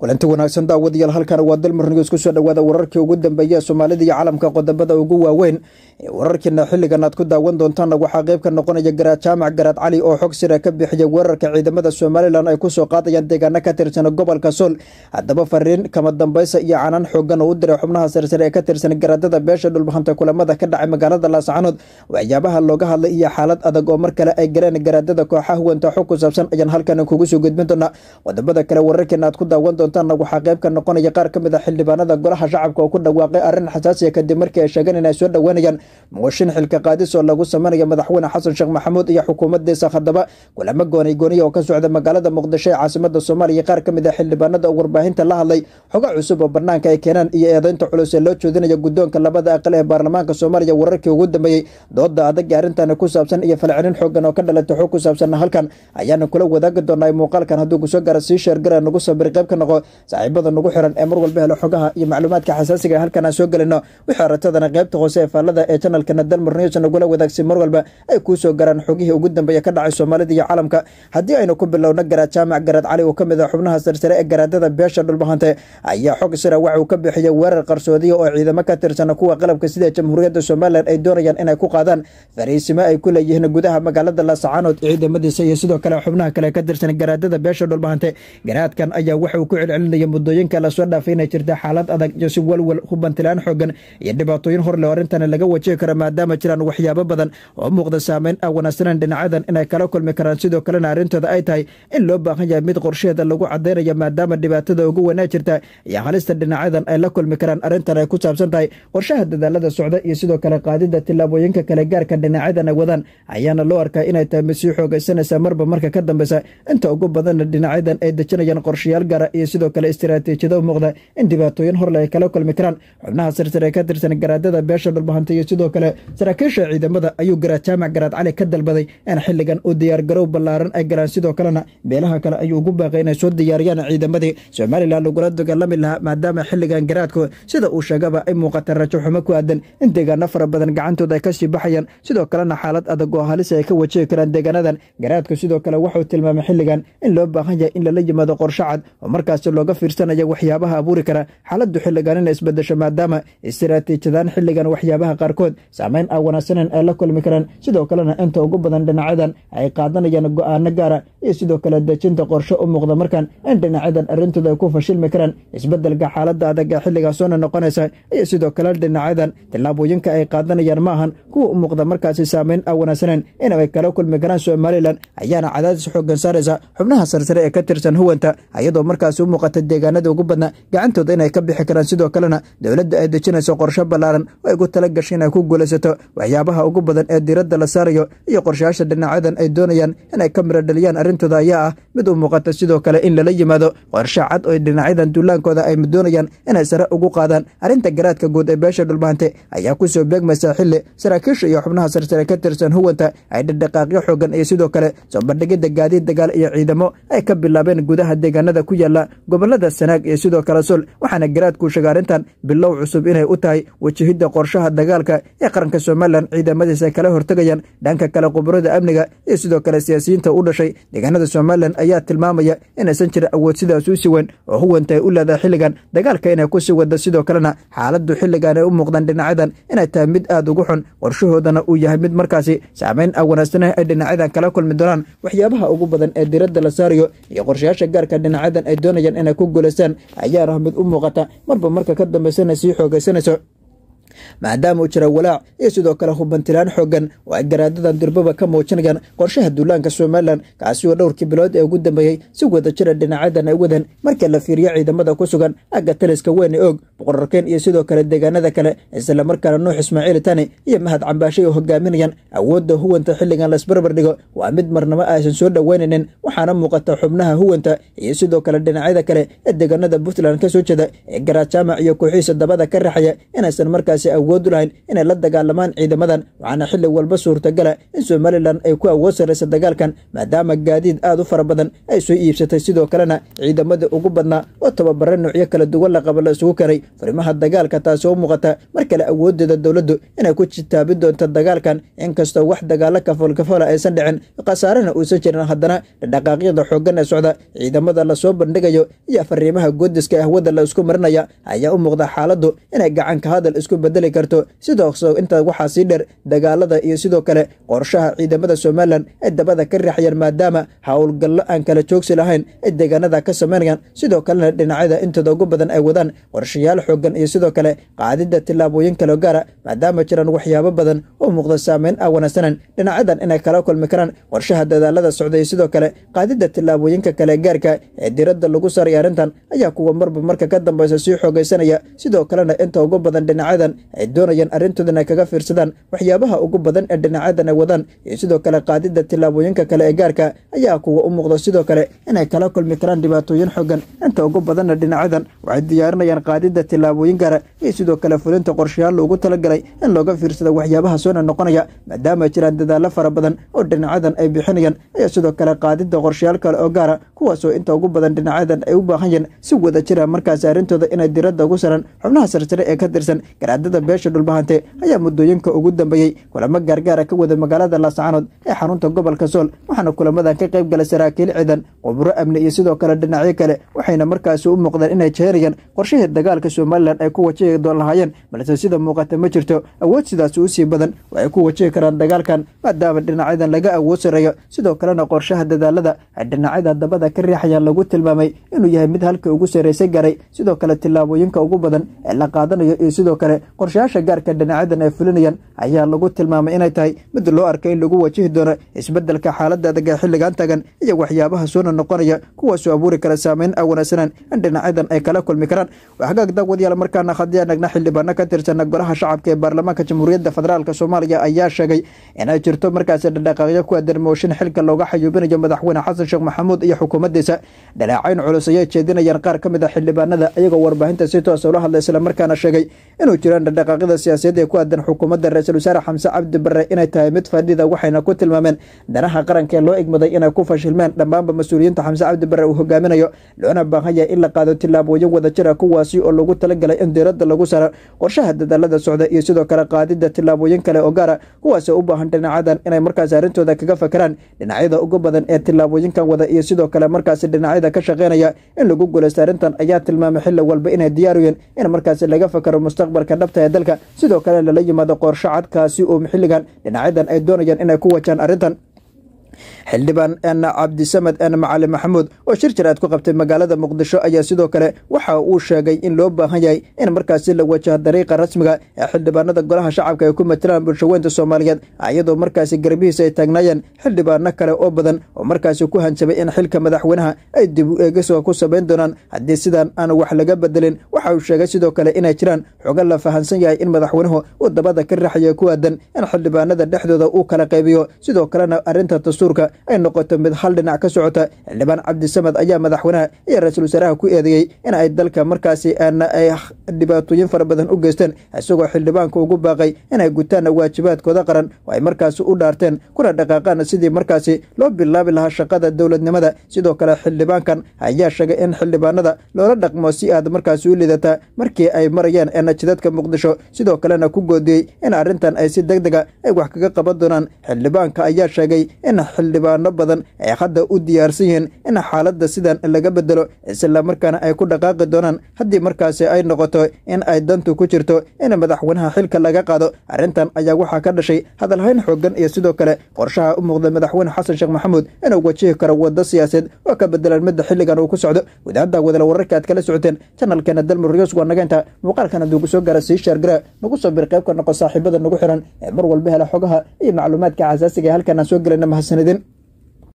kulanti wanaagsan daawadayaal halkan waa dalmar news kusoo dhowaada wararkii ugu dambeeya soomaalida iyo calamka qodobada ugu waaweyn wararkiina xilligan aad ku daawan doontaanna waxaa qayb ka noqonaya garaad jaamac garaad cali oo xog sira ka bixiya weerarka ciidamada somalilan ay kusoo qaadayaan deegaano ka tirsan gobolka sool haddaba fariin kama dambaysa iyo canaan xoogan oo u diray xubnaha sarsare ee ka tirsan garaadada beesha dhulbahanta kulamada ka dhacay magaalada laascanood waxyaabaha looga hadlay iyo xaalad adag oo mar kale ay galeen garaadada kooxaha wanta xog ku saabsan ayaan halkan kugu soo gudbin doonaa qodobada kale wararkiina aad ku daawan doonta doontaan waxaa qayb ka noqonaya qaar ka mid a xildhibaanada golaha shacabka oo ku dhawaaqay arrin xasaasiya kadib markii ay sheegeen inay soo dhowaanayaan muwashin xilka qaadis oo lagu samaynayo madaxweyne xasan sheekh maxamuud iyo xukuumaddiisa haddaba kulamo goonaygooniya oo ka socda magaalada muqdisho ee caasimada soomaaliya qaar ka mid a xildhibaanada oo warbaahinta la hadlay xoga cusub oo bannaanka ay keenaan iyo eedaynta culus ee loo joodinayo guddoonka labada aqal ee baarlamaanka soomaaliya wararkii ugu dambeeyey dooda adag ee arrintaani ku saabsan iyo falcelin xoogan oo ka dhalatay xog ku saabsan halkan ayaana kula wadaagi doonaa muuqaalkan hadduu kusoo gaara sii sheergara nagu sabir qayb ka noqo helo saaxiibada nagu xiran ee mar walba helo xogaha iyo macluumaadka xasaasiga ah. halkan aan soo gelino wixii oratadana qaybta hoose ee faallada ee janalkana dalmar news nagula wadaagsi mar walba ay kuu soo garaan xogihii ugu dambeeya ka dhacay soomaalida iyo caalamka haddii aynu ku bilowno garaad jaamac garaad cali oo ka mid ah xubnaha sarsare ee garaadada beesha dhulbahante ayaa xog sira waxa uu ka bixiyey weerar qarsoodiya oo ciidamo ka tirsan kuwa qalabka sida jamhuuriyadda somalilan ay doonayaan inay ku qaadaan fariisimo ay ku leeyihiin gudaha magaalada laascaanood ciidamadiisa iyo sidoo kale xubnaha kale ka tirsan garaadada beesha dhulbahante garaadkan ayaa waxauu ku celcelinaya muddooyinka lasoo dhaafay inay jirta xaalad adag iyo si walwal hubantilaan xoogan iyo dhibaatooyin horle oo arintana laga wajihi kara maadaama jiraan waxyaabo badan oo muuqda saameyn ah wanaagsanan dhinacyadan inay kala kulmi karaan sidoo kalena arrintooda ay tahay in loo baahan yahay mid qorsheeda lagu caddaynaya maadaama dhibaatada ugu wanaa jirta iyo halista dhinacyadan ay la kulmi karaan arrintan ay ku saabsan tahay qorshaha dadaalada socda iyo sidoo kale qaadida tilaabooyinka kale gaarka dhinacyadan ay wadaan ayaana loo arkaa inay tahay mid sii xoogaysanaysa marba marka ka dambeysa inta ugu badanna dhinacyadan ay dejinayaan qorshayaal gaara ah iyo sidoo kale istiraatiijiyada u muuqda in dhibaatooyin horle ay kala kulmi karaan xubnaha sirsare ka tirsan garaadada beesha dhulbahanta iyo sidoo kale saraakiisha ciidamada ayuu garaad garaad cali ka dalbaday in xilligan uu diyaargarow ballaaran ay galaan sidoo kalena beelaha kale ayuu ugu baaqay inay soo diyaariyaan ciidamadii somalilan lagula dagaalami lahaa maadaama xilligan garaadku sida uu sheegaba ay muuqata rajo xumo ku aadan in deegaano fara badan gacantooda ay ka baxayaan sidoo kalena xaalad adag oo halisa ay ka wajihi karaan deegaanadan garaadku sidoo kale waxuu tilmaamay xilligan in loo baahan yahay in lala yimaado qorsho cad oo markaas balse looga fiirsanaya waxyaabaha abuuri kara xaaladdu xilligan inay isbedesho maadaama istiraatiijadan xilligan waxyaabaha qaarkood saameyn aan wanaagsaneyn ay la kulmi karaan sidoo kalena inta ugu badan dhinacyadan ay qaadanayaan go'aano gaara iyo sidoo kale dejinta qorshe u muuqda markan in dhinacyadan arrintooda ay ku fashilmi karaan isbedelka xaaladda adag ee xilligaasona noqonaysa iyo sidoo kale dhinacyadan tallaabooyinka ay qaadanayaan ma ahan kuwa u muuqda markaasi saameyn aan wanaagsaneyn inay kala kulmi karaan somalilan ayaana cadaadis xoogan saaraysa xubnaha sarsare ee ka tirsan huwanta ayadoo markaasi muuqata deegaanada ugu badnaa gacantooda inay ka bixi karaan sidoo kalena dowladda ay dejinayso qorsho ballaaran oo ay ku tala gashay inay ku guulaysato waxyaabaha ugu badan ee diiradda la saarayo iyo qorshayaasha dhinacyadan ay doonayaan inay ka miro dhaliyaan arrintooda ayaa ah mid u muuqata sidoo kale in lala yimaado qorsho cad oo dhinacyadan duulaankooda ay doonayaan inay sare ugu qaadaan arrinta garaadka guud ee beesha dhulmaante ayaa ku soo beegmaysaa xilli saraakiisha iyo xubnaha sarsare ka tirsan huwanta ay dhadhaqaaqyo xoogan iyo sidoo kale soo bandhigidda gaadiid dagaal iyo ciidamo ay ka bilaabeen gudaha deegaanada ku yaalla gobolada sanaag iyo sidoo kale sol waxaana garaadkuu sheegay arrintan bilow cusub inay u tahay wejahidda qorshaha dagaalka ee qaranka somalilan ciidamadiisa kala hortegayaan dhanka kale khuburada amniga iyo sidoo kale siyaasiyiinta u dhashay deegaanada somalilan ayaa tilmaamaya inaysan jirin awood sidaas u siwan oo huwanta u leedahay xilligan dagaalka inay ku sii wada sidoo kalena xaaladdu xilligan ay u muuqdaan dhinacyadan inay tahay mid aad ugu xun qorshahoodana uu yahay mid markaasi saameyn a wanaagsanah ay dhinacyadan kala kulmi doonaan waxyaabaha ugu badan ee diradda la saarayo iyo qorshayaasha gaarka ah dhinacyadan ay doonayaan inay ku guulaystaan ayaa ah mid u muuqata marba marka ka dambeysana sii xoogeysanayso maadaama uu jira walaac iyo sidoo kale hubantilaan xoogan oo ay garaadadan durbaba ka muujinayaan qorshaha duulaanka somalilan kaasi oo dhowrkii bilood ee ugu dambeeyey si wadajira dhinacyadan ay wadeen marka la fiiriyo ciidamada ku sugan agga taliska weyn ee og boqorarkeen iyo sidoo kale deegaanada kale islamarkaana nuux ismaaciil tani iyo mahad cambaashay oo hogaaminayaan awoodda huwanta xilligan laisbarbar dhigo waa mid marnamo aysan soo dhoweynaynin waxaana muuqata xubnaha huwanta iyo sidoo kale dhinacyada kale ee deegaanada puntland ka soo jeeda ee garaad jaamac iyo kooxiisa dabada ka raxaya inaysan markaas dalkaasi awood u lahayn inay la dagaalamaan ciidamadan waxaana xilli walba suurtagala in somalilan ay ku awood sarraysa dagaalkan maadaama gaadiid aad u fara badan ay soo iibsatay sidoo kalena ciidamadii ugu badnaa oo tababare nuucyo kala duwan la qaba la isugu karay farimaha dagaalka taasi oo muuqata mar kale awoodeeda dowladdu inay ku jitaabi doonta dagaalkan inkastoo wax dagaalo kafoolkafola aysan dhicin khasaarena uusan jirin haddana dhaqaaqyada xooggan ee socda ciidamada lasoo bandhigayo iyo fariimaha goodiska ahwadda la isku marinaya ayaa u muuqda xaaladdu inay gacanka hadal isku bedeli karto sidoo soog waxaa sii dheer dagaalada iyo sidoo kale qorshaha ciidamada somalilan ay dabada ka raaxayaan maadaama howlgallo aan kala joogsi lahayn ay deegaanada ka sameynayaan sidoo kalena dhinacyada intooda ugu badan ay wadaan qorshayaal xoogan iyo sidoo kale qaadidda tillaabooyin kaloo gaara ah, maadaama jiraan waxyaabo badan oo muuqda saameyn aan ah wanaagsanan dhinacyadan inay kala kulmi karaan qorshaha dadaalada socda iyo sidoo kale qaadidda tillaabooyinka kale gaarka ah ee diradda lagu saaray arrintan ayaa kuwa marba marka ka dambaysa sii xoogaysanaya sidoo kalena inta ugu badan dhinacyadan ay doonayaan arrintood inay kaga fiirsadaan waxyaabaha ugu badan ee dhinacyadan ay wadaan iyo sidoo kale qaadidda tillaabooyinka kale ee gaarka ayaa kuwa u muuqda sidoo kale inay kala kulmi karaan dhibaatooyin xoogan inta ugu badanna dhinacyadan waxay diyaarinayaan qaadidda tillaabooyin gaara ah. iyo sidoo kale fulinta qorshayaal loogu talagalay in looga fiirsado waxyaabaha soona noqonaya maadaama ay jiraan dadaallo fara badan oo dhinacyadan ay bixinayaan ayaa sidoo kale qaadidda qorshayaal kale oo gaara ah, kuwaasoo inta ugu badan dhinacyadan ay u baahan yaen si wada jira ah. markaas arrintooda inay diradda ugu saraan xubnaha sarsare ee ka tirsan garaadada ardayda beesha dhulbahante ayaa muddooyinka ugu dambeeyey kulamo gaargaara ka wada magaalada laascanood ee xarunta gobolka sool waxaana kulamadan ka qayb galay saraakiil ciidan khubro amni iyo sidoo kale dhinacyo kale waxayna markaasi u muuqdeen inay jeerayaan qorshihii dagaalka somalilan ay ku wajahi doon lahaayeen balse sida muuqata ma jirto awood sidaasi usii badan oo ay ku wajahi karaan dagaalkan maadaama dhinacyadan laga awood sarreeyo sidoo kalena qorshaha dadaalada ay dhinacyada dabada ka riixayaan lagu tilmaamay inuu yahay mid halka ugu sarreysay garay sidoo kale tillaabooyinka ugu badan ee la qaadanayo iyo sidoo kale qorshayaasha gaarka dhinacyadan ee fulinayan ayaa lagu tilmaamay inay tahay mid loo arkay in lagu wajihi doono isbeddelka xaaladda adaga xilligan tagan iyo waxyaabaha soona noqonaya kuwaasoo abuuri kara saameyn aan wanaagsanaan in dhinacyadan ay kala kulmi karaan waxgaag daawadayaal markaana hadii anagna xildhibaano ka tirsana golaha shacabka ee baarlamaanka jamhuuriyadda federaalk soomaaliya ayaa sheegay inay jirto markaasi dhadhaqaaqyo ku adarmooshin xilka looga xayuubinayo madaxweyne xasan sheekh maxamuud iyo xukuumaddiisa dhalaacayn culus ayay jeedinayaan qaar ka mid a ah xildhibaanada iyagoo warbaahinta si toosa ah ula hadlay isla markaana sheegay inuu jiraan dhaqdhaqaaqyada siyaasadeed ee ku aadan xukuumadda ra-iisul wasaare xamse cabdi bare inay tahay mid fadhida waxayna ku tilmaameen danaha qaranka ee loo igmaday inay ku fashilmeen dhammaanba mas-uuliyiinta xamse cabdi bare uu hogaaminayo loona baahanya in la qaado tilaabooyo wadajira ah, kuwaasi oo lagu talagalay in diiradda lagu saaro qorshaha dadaalada socda iyo sidoo kale qaadidda tilaabooyin kale oo gaara ah, kuwaasoo u baahan dhinacyadan inay markaas arrintooda kaga fakaraan dhinacyada ugu badan ee tilaabooyinkan wada iyo sidoo kale markaasi dhinacyada ka shaqeynaya in lagu guulaysta arrintan ayaa tilmaamay xilli walba inay diyaar u yihiin in markaasi laga fakaro mustaqbalka dhabta ee dalka sidoo kale lala yimaado qorsho cadkaasi oo xilligan dhinacyadan ay doonayaan inay ku wajahaan arrintan xildhibaan n cabdisamed en macali maxamuud oo shir jir ku qabtay magaalada muqdisho ayaa sidoo kale waxa uu sheegay in loo baahan yahay in markaasi la wajaha dariiqa rasmiga ee xildhibaanada golaha shacabka ay ku matelaan bulshaweynta soomaaliyeed iyadoo markaasi garbihiisa ay taagnaayeen xildhibaano kale oo badan oo markaasi ku hanjabay in xilka madaxweynaha ay dib u eegiso ku samayn doonaan haddii sidaan aan wax laga bedelin waxa uu sheegay sidoo kale inay jiraan xoga la fahansan yahay in madaxweynuhu uu dabada ka raxayo ku aadan in xildhibaanada dhexdooda uu kala qaybiyo sidoo kalena arinta dastuurka ay noqoto mid hal dhinac ka socota xildhibaan cabdisamed ayaa madaxweynaha iyo ra-iisul wasaaraha ku eedeeyey in ay dalka markaasi aana ay dhibaatooyin fara badan u geysteen isagoo xildhibaanka ugu baaqay inay gutaanna waajibaadkooda qaran oo ay markaasi u dhaarteen kuna dhaqaaqaan sidii markaasi loo bilaabi lahaa shaqada dowladnimada sidoo kale xildhibaankan ayaa sheegay in xildhibaanada loola dhaqmo si aad markaasi u liidataa markii ay marayeen eena jidadka muqdisho sidoo kalena ku goodiyey in arrintan ay si deg dega ah ay wax kaga qaban doonaan xildhibaanka ayaa sheegay in xildhibaano badan ay hadda u diyaarsan yihiin in xaaladda sidan laga bedelo islamarkaana ay ku dhaqaaqi doonaan haddii markaasi ay noqoto in ay dantu ku jirto in madaxweynaha xilka laga qaado arrintan ayaa waxaa ka dhashay hadalhayn xooggan iyo sidoo kale qorshaha u muuqda madaxweyne xasan sheekh maxamuud inuu wajihi karo waddo siyaaseed oo ka bedelan midda xilligan uu ku socdo gudaadda wadala wararka aad kala socoteen janalkeena dalmuriyos waa nagaynta muuqaalkan hadduu kusoo gaara sii shaargara nagu soo bir qayb ka noqo saaxiibada nagu xiran ee mar walba hela xogaha iyo macluumaadka casaasiga ee halkaanaan soo gelayna mahadsanid dikkat edin.